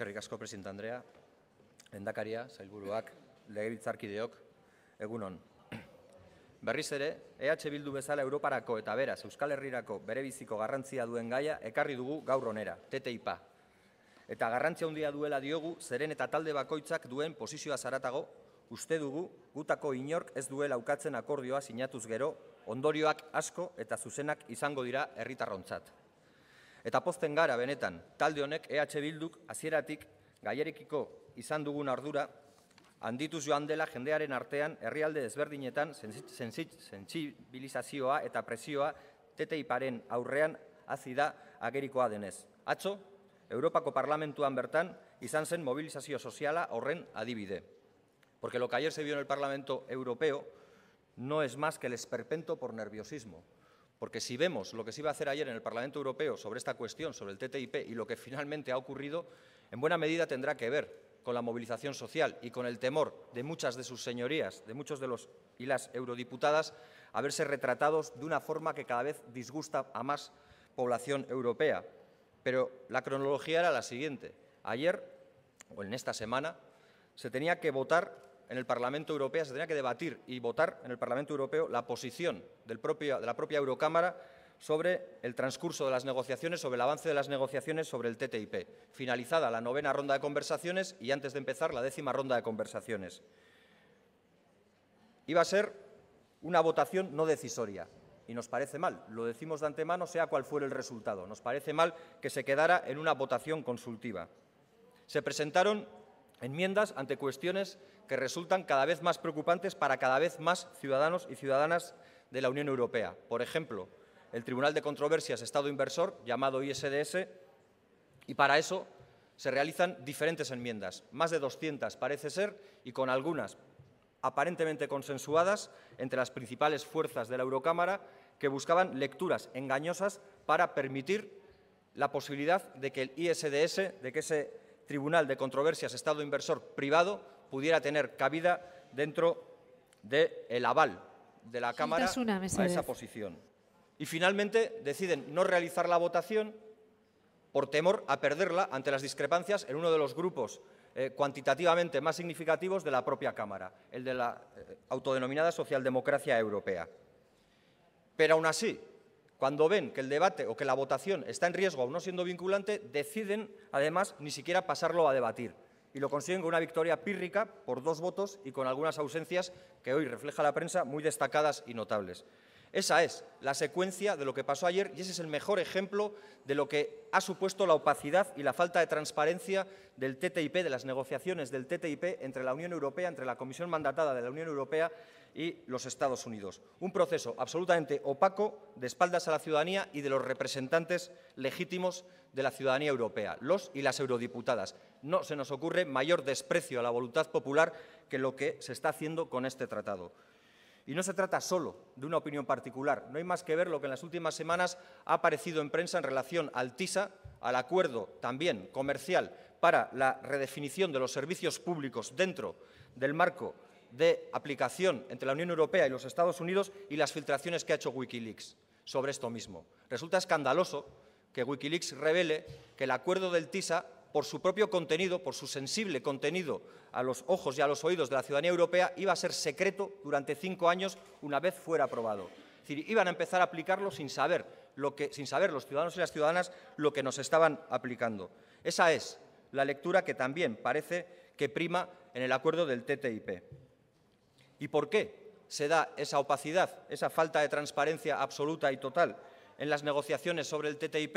Eskerrik asko presidente Andrea, lehendakaria, sailburuak, legebiltzarkideok, egun on. Berriz ere, EH Bildu bezala Europarako eta beraz Euskal Herrirako berebiziko garrantzia duen gaia ekarri dugu gaur onera, TTIPa. Eta garrantzia handia duela diogu zeren eta talde bakoitzak duen posizioa zaratago, uste dugu gutako inork ez duela ukatzen akordioa sinatuz gero, ondorioak asko eta zuzenak izango dira herritarrontzat. Eta posten gara benetan, talde honek EH Bilduk hasieratik gaierekiko izan dugun ardura handituz joan dela jendearen artean herrialde desberdinetan sentsibilizazioa eta presioa TTIparen aurrean hasi da agerikoa denez. Atzo, Europako Parlamentuan bertan izan zen mobilizazio soziala horren adibide. Porque lo que ayer se vio en el Parlamento Europeo no es más que el esperpento por nerviosismo, Porque si vemos lo que se iba a hacer ayer en el Parlamento Europeo sobre esta cuestión, sobre el TTIP, y lo que finalmente ha ocurrido, en buena medida tendrá que ver con la movilización social y con el temor de muchas de sus señorías, de muchos de los y las eurodiputadas, a verse retratados de una forma que cada vez disgusta a más población europea. Pero la cronología era la siguiente. Ayer, o en esta semana, se tenía que votar en el Parlamento Europeo, se tenía que debatir y votar en el Parlamento Europeo la posición de la propia Eurocámara sobre el transcurso de las negociaciones, sobre el avance de las negociaciones sobre el TTIP, finalizada la novena ronda de conversaciones y antes de empezar la décima ronda de conversaciones. Iba a ser una votación no decisoria, y nos parece mal. Lo decimos de antemano, sea cual fuera el resultado. Nos parece mal que se quedara en una votación consultiva. Se presentaron enmiendas ante cuestiones que resultan cada vez más preocupantes para cada vez más ciudadanos y ciudadanas de la Unión Europea. Por ejemplo, el Tribunal de Controversias Estado Inversor, llamado ISDS, y para eso se realizan diferentes enmiendas, más de 200 parece ser, y con algunas aparentemente consensuadas entre las principales fuerzas de la Eurocámara, que buscaban lecturas engañosas para permitir la posibilidad de que el ISDS, de que ese tribunal de controversias Estado inversor privado pudiera tener cabida dentro del aval de la Cámara a esa posición. Y finalmente deciden no realizar la votación por temor a perderla ante las discrepancias en uno de los grupos eh, cuantitativamente más significativos de la propia Cámara, el de la eh, autodenominada socialdemocracia europea. Pero aún así, cuando ven que el debate o que la votación está en riesgo o no siendo vinculante, deciden, además, ni siquiera pasarlo a debatir. Y lo consiguen con una victoria pírrica por dos votos y con algunas ausencias que hoy refleja la prensa muy destacadas y notables. Esa es la secuencia de lo que pasó ayer y ese es el mejor ejemplo de lo que ha supuesto la opacidad y la falta de transparencia del TTIP, de las negociaciones del TTIP entre la Unión Europea, entre la Comisión mandatada de la Unión Europea y los Estados Unidos. Un proceso absolutamente opaco, de espaldas a la ciudadanía y de los representantes legítimos de la ciudadanía europea, los y las eurodiputadas. No se nos ocurre mayor desprecio a la voluntad popular que lo que se está haciendo con este tratado. Y no se trata solo de una opinión particular. No hay más que ver lo que en las últimas semanas ha aparecido en prensa en relación al TISA, al acuerdo también comercial para la redefinición de los servicios públicos dentro del marco de aplicación entre la Unión Europea y los Estados Unidos y las filtraciones que ha hecho Wikileaks sobre esto mismo. Resulta escandaloso que Wikileaks revele que el acuerdo del TISA, por su propio contenido, por su sensible contenido a los ojos y a los oídos de la ciudadanía europea, iba a ser secreto durante cinco años una vez fuera aprobado. Es decir, iban a empezar a aplicarlo sin saber, lo que, sin saber los ciudadanos y las ciudadanas lo que nos estaban aplicando. Esa es la lectura que también parece que prima en el acuerdo del TTIP. ¿Y por qué se da esa opacidad, esa falta de transparencia absoluta y total en las negociaciones sobre el TTIP?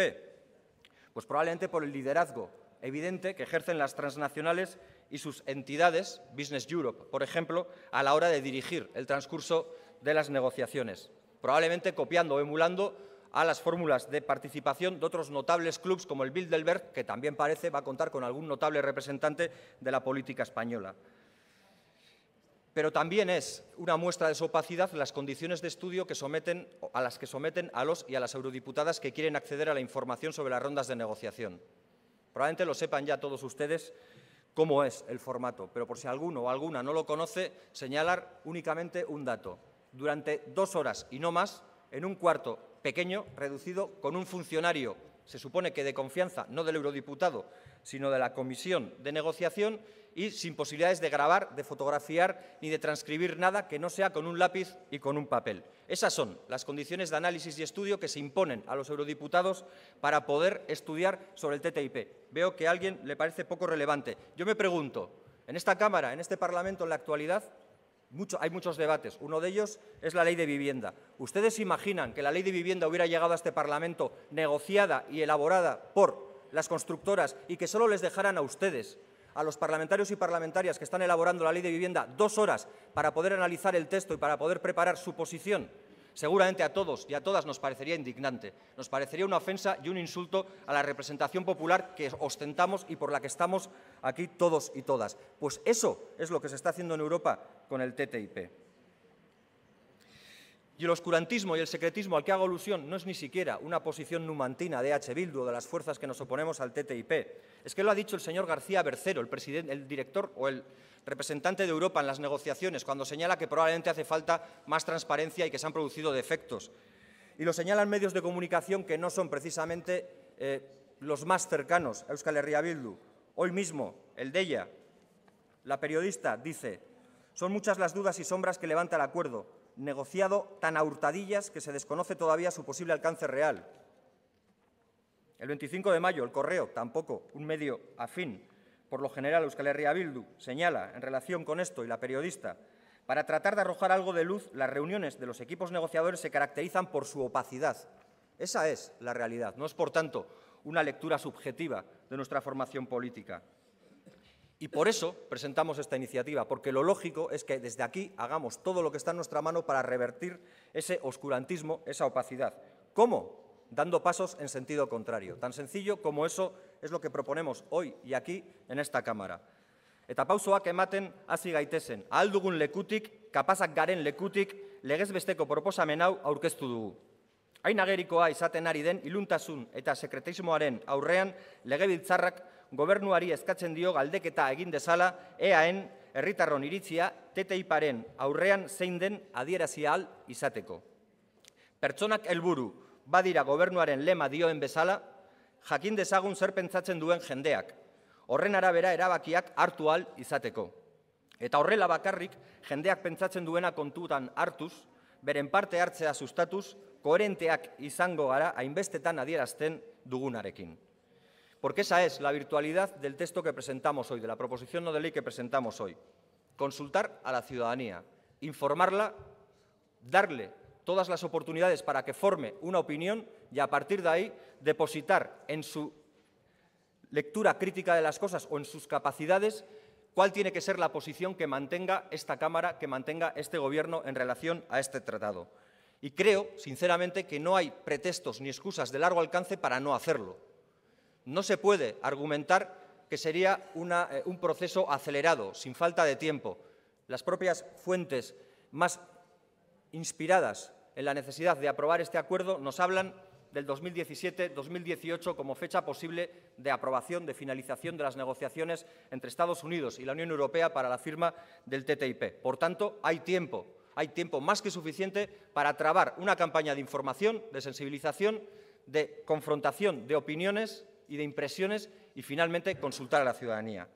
Pues probablemente por el liderazgo evidente que ejercen las transnacionales y sus entidades, Business Europe, por ejemplo, a la hora de dirigir el transcurso de las negociaciones, probablemente copiando o emulando a las fórmulas de participación de otros notables clubes como el Bilderberg, que también parece va a contar con algún notable representante de la política española pero también es una muestra de su opacidad las condiciones de estudio que someten, a las que someten a los y a las eurodiputadas que quieren acceder a la información sobre las rondas de negociación. Probablemente lo sepan ya todos ustedes cómo es el formato, pero por si alguno o alguna no lo conoce, señalar únicamente un dato. Durante dos horas y no más, en un cuarto pequeño, reducido, con un funcionario, se supone que de confianza, no del eurodiputado, sino de la comisión de negociación, y sin posibilidades de grabar, de fotografiar ni de transcribir nada que no sea con un lápiz y con un papel. Esas son las condiciones de análisis y estudio que se imponen a los eurodiputados para poder estudiar sobre el TTIP. Veo que a alguien le parece poco relevante. Yo me pregunto, en esta Cámara, en este Parlamento, en la actualidad, hay muchos debates. Uno de ellos es la ley de vivienda. ¿Ustedes imaginan que la ley de vivienda hubiera llegado a este Parlamento negociada y elaborada por las constructoras y que solo les dejaran a ustedes a los parlamentarios y parlamentarias que están elaborando la ley de vivienda dos horas para poder analizar el texto y para poder preparar su posición, seguramente a todos y a todas nos parecería indignante, nos parecería una ofensa y un insulto a la representación popular que ostentamos y por la que estamos aquí todos y todas. Pues eso es lo que se está haciendo en Europa con el TTIP. Y el oscurantismo y el secretismo al que hago alusión no es ni siquiera una posición numantina de H. Bildu o de las fuerzas que nos oponemos al TTIP. Es que lo ha dicho el señor García Bercero, el, el director o el representante de Europa en las negociaciones, cuando señala que probablemente hace falta más transparencia y que se han producido defectos. Y lo señalan medios de comunicación que no son precisamente eh, los más cercanos a Euskal Herria Bildu. Hoy mismo, el de ella, la periodista, dice, son muchas las dudas y sombras que levanta el acuerdo negociado tan a hurtadillas que se desconoce todavía su posible alcance real. El 25 de mayo, el Correo, tampoco un medio afín, por lo general Euskal Herria Bildu, señala, en relación con esto y la periodista, para tratar de arrojar algo de luz, las reuniones de los equipos negociadores se caracterizan por su opacidad. Esa es la realidad, no es, por tanto, una lectura subjetiva de nuestra formación política. Y por eso presentamos esta iniciativa, porque lo lógico es que desde aquí hagamos todo lo que está en nuestra mano para revertir ese oscurantismo, esa opacidad. ¿Cómo? Dando pasos en sentido contrario. Tan sencillo como eso es lo que proponemos hoy y aquí en esta Cámara. Eta pausoak ematen hasi gaitezen. Ahal dugun lekutik, kapazak garen lekutik, legez besteko proposamen hau aurkeztu dugu. Hain agerikoa izaten ari den iluntasun eta sekretismoaren aurrean legebiltzarrak gobernuari eskatzen dio galdeketa egin dezala EAN herritarron iritzia TTIParen aurrean zein den adierazial izateko. Pertsonak helburu badira gobernuaren lema dioen bezala, jakin dezagun zer pentsatzen duen jendeak, horren arabera erabakiak hartu al izateko. Eta horrela bakarrik jendeak pentsatzen duena kontutan hartuz, beren parte hartzea sustatuz, koherenteak izango gara hainbestetan adierazten dugunarekin. porque esa es la virtualidad del texto que presentamos hoy, de la proposición no de ley que presentamos hoy. Consultar a la ciudadanía, informarla, darle todas las oportunidades para que forme una opinión y a partir de ahí depositar en su lectura crítica de las cosas o en sus capacidades cuál tiene que ser la posición que mantenga esta Cámara, que mantenga este Gobierno en relación a este tratado. Y creo, sinceramente, que no hay pretextos ni excusas de largo alcance para no hacerlo. No se puede argumentar que sería eh, un proceso acelerado, sin falta de tiempo. Las propias fuentes más inspiradas en la necesidad de aprobar este acuerdo nos hablan del 2017-2018 como fecha posible de aprobación, de finalización de las negociaciones entre Estados Unidos y la Unión Europea para la firma del TTIP. Por tanto, hay tiempo, hay tiempo más que suficiente para trabar una campaña de información, de sensibilización, de confrontación de opiniones y de impresiones y finalmente consultar a la ciudadanía.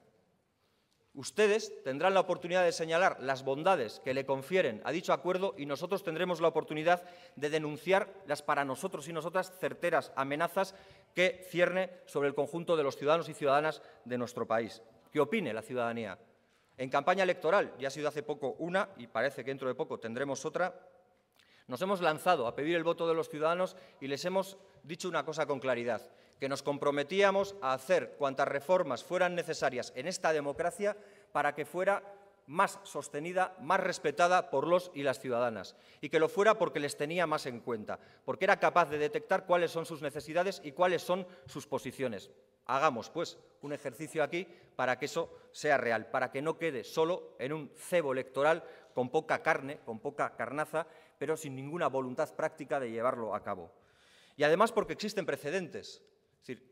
Ustedes tendrán la oportunidad de señalar las bondades que le confieren a dicho acuerdo y nosotros tendremos la oportunidad de denunciar las para nosotros y nosotras certeras amenazas que cierne sobre el conjunto de los ciudadanos y ciudadanas de nuestro país. ¿Qué opine la ciudadanía? En campaña electoral, ya ha sido hace poco una y parece que dentro de poco tendremos otra, nos hemos lanzado a pedir el voto de los ciudadanos y les hemos dicho una cosa con claridad que nos comprometíamos a hacer cuantas reformas fueran necesarias en esta democracia para que fuera más sostenida, más respetada por los y las ciudadanas, y que lo fuera porque les tenía más en cuenta, porque era capaz de detectar cuáles son sus necesidades y cuáles son sus posiciones. Hagamos, pues, un ejercicio aquí para que eso sea real, para que no quede solo en un cebo electoral con poca carne, con poca carnaza, pero sin ninguna voluntad práctica de llevarlo a cabo. Y además porque existen precedentes decir,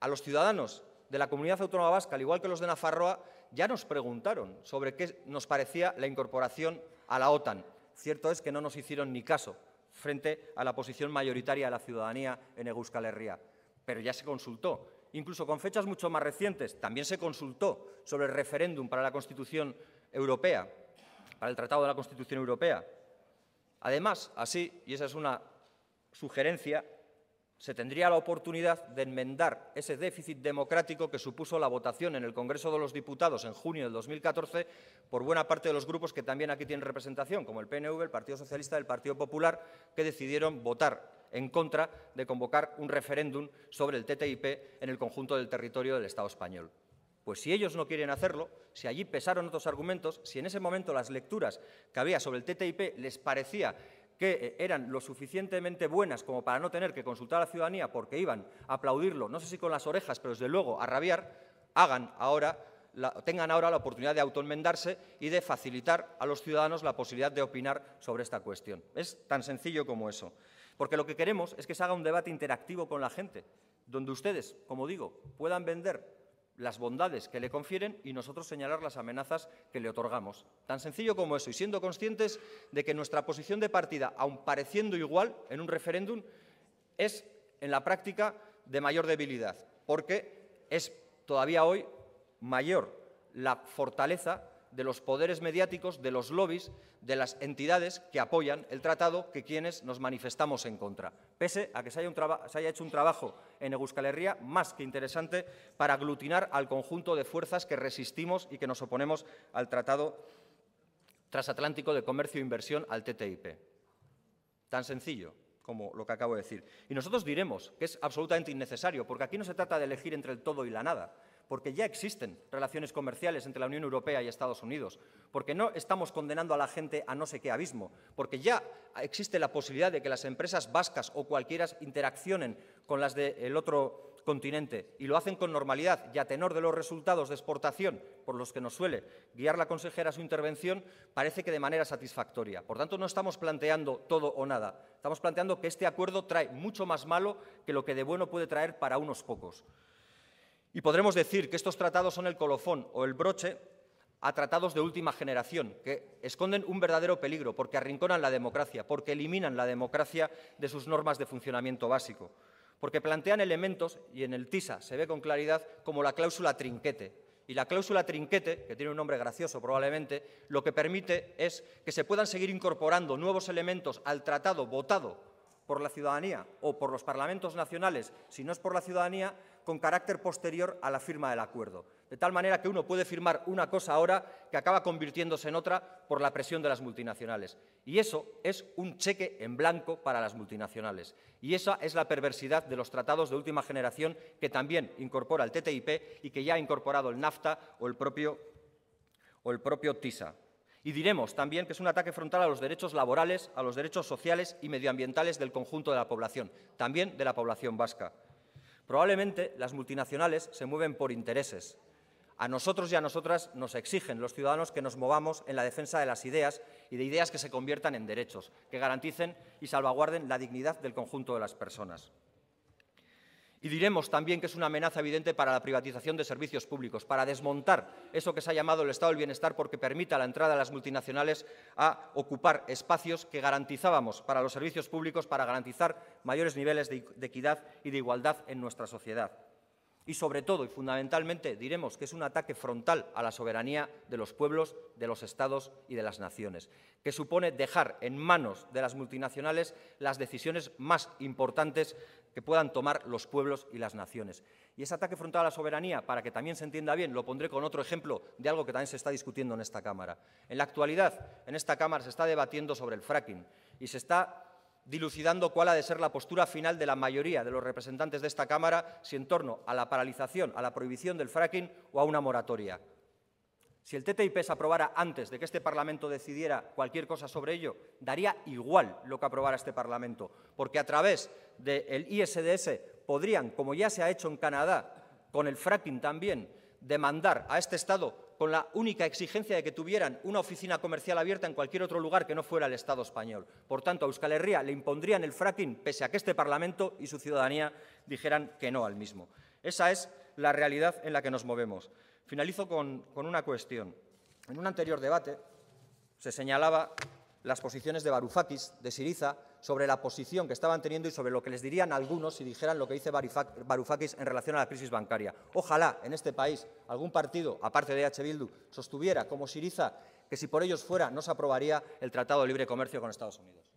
a los ciudadanos de la comunidad autónoma vasca, al igual que los de Nafarroa, ya nos preguntaron sobre qué nos parecía la incorporación a la OTAN. Cierto es que no nos hicieron ni caso frente a la posición mayoritaria de la ciudadanía en Euskal Herria, pero ya se consultó. Incluso con fechas mucho más recientes, también se consultó sobre el referéndum para la Constitución Europea, para el Tratado de la Constitución Europea. Además, así, y esa es una sugerencia, se tendría la oportunidad de enmendar ese déficit democrático que supuso la votación en el Congreso de los Diputados en junio del 2014 por buena parte de los grupos que también aquí tienen representación, como el PNV, el Partido Socialista, el Partido Popular, que decidieron votar en contra de convocar un referéndum sobre el TTIP en el conjunto del territorio del Estado español. Pues si ellos no quieren hacerlo, si allí pesaron otros argumentos, si en ese momento las lecturas que había sobre el TTIP les parecía que eh, eran lo suficientemente buenas como para no tener que consultar a la ciudadanía porque iban a aplaudirlo, no sé si con las orejas, pero desde luego a rabiar, hagan ahora, tengan ahora la oportunidad de autoenmendarse y de facilitar a los ciudadanos la posibilidad de opinar sobre esta cuestión. Es tan sencillo como eso. Porque lo que queremos es que se haga un debate interactivo con la gente, donde ustedes, como digo, puedan vender las bondades que le confieren y nosotros señalar las amenazas que le otorgamos. Tan sencillo como eso, y siendo conscientes de que nuestra posición de partida, aun pareciendo igual en un referéndum, es en la práctica de mayor debilidad, porque es todavía hoy mayor la fortaleza de los poderes mediáticos, de los lobbies, de las entidades que apoyan el tratado que quienes nos manifestamos en contra, pese a que se haya, haya hecho un trabajo en Euskal Herria más que interesante para aglutinar al conjunto de fuerzas que resistimos y que nos oponemos al Tratado Transatlántico de Comercio e Inversión, al TTIP. Tan sencillo como lo que acabo de decir. Y nosotros diremos que es absolutamente innecesario, porque aquí no se trata de elegir entre el todo y la nada porque ya existen relaciones comerciales entre la Unión Europea y Estados Unidos, porque no estamos condenando a la gente a no sé qué abismo, porque ya existe la posibilidad de que las empresas vascas o cualquiera interaccionen con las del otro continente y lo hacen con normalidad y a tenor de los resultados de exportación por los que nos suele guiar la consejera su intervención, parece que de manera satisfactoria. Por tanto, no estamos planteando todo o nada. Estamos planteando que este acuerdo trae mucho más malo que lo que de bueno puede traer para unos pocos. Y podremos decir que estos tratados son el colofón o el broche a tratados de última generación, que esconden un verdadero peligro porque arrinconan la democracia, porque eliminan la democracia de sus normas de funcionamiento básico, porque plantean elementos, y en el TISA se ve con claridad, como la cláusula trinquete. Y la cláusula trinquete, que tiene un nombre gracioso probablemente, lo que permite es que se puedan seguir incorporando nuevos elementos al tratado votado por la ciudadanía o por los parlamentos nacionales, si no es por la ciudadanía, con carácter posterior a la firma del acuerdo. De tal manera que uno puede firmar una cosa ahora que acaba convirtiéndose en otra por la presión de las multinacionales. Y eso es un cheque en blanco para las multinacionales. Y esa es la perversidad de los tratados de última generación que también incorpora el TTIP y que ya ha incorporado el NAFTA o el propio, o el propio TISA. Y diremos también que es un ataque frontal a los derechos laborales, a los derechos sociales y medioambientales del conjunto de la población, también de la población vasca. Probablemente las multinacionales se mueven por intereses. A nosotros y a nosotras nos exigen los ciudadanos que nos movamos en la defensa de las ideas y de ideas que se conviertan en derechos, que garanticen y salvaguarden la dignidad del conjunto de las personas. Y diremos también que es una amenaza evidente para la privatización de servicios públicos, para desmontar eso que se ha llamado el Estado del Bienestar porque permita la entrada de las multinacionales a ocupar espacios que garantizábamos para los servicios públicos para garantizar mayores niveles de equidad y de igualdad en nuestra sociedad y sobre todo y fundamentalmente diremos que es un ataque frontal a la soberanía de los pueblos, de los estados y de las naciones, que supone dejar en manos de las multinacionales las decisiones más importantes que puedan tomar los pueblos y las naciones. Y ese ataque frontal a la soberanía, para que también se entienda bien, lo pondré con otro ejemplo de algo que también se está discutiendo en esta Cámara. En la actualidad, en esta Cámara se está debatiendo sobre el fracking y se está dilucidando cuál ha de ser la postura final de la mayoría de los representantes de esta Cámara si en torno a la paralización, a la prohibición del fracking o a una moratoria. Si el TTIP se aprobara antes de que este Parlamento decidiera cualquier cosa sobre ello, daría igual lo que aprobara este Parlamento, porque a través del ISDS podrían, como ya se ha hecho en Canadá, con el fracking también, demandar a este Estado con la única exigencia de que tuvieran una oficina comercial abierta en cualquier otro lugar que no fuera el Estado español. Por tanto, a Euskal Herria le impondrían el fracking pese a que este Parlamento y su ciudadanía dijeran que no al mismo. Esa es la realidad en la que nos movemos. Finalizo con, con una cuestión. En un anterior debate se señalaba las posiciones de Varoufakis, de Siriza, sobre la posición que estaban teniendo y sobre lo que les dirían algunos si dijeran lo que dice Varoufakis en relación a la crisis bancaria. Ojalá en este país algún partido, aparte de H. Bildu, sostuviera como Siriza que si por ellos fuera no se aprobaría el Tratado de Libre Comercio con Estados Unidos.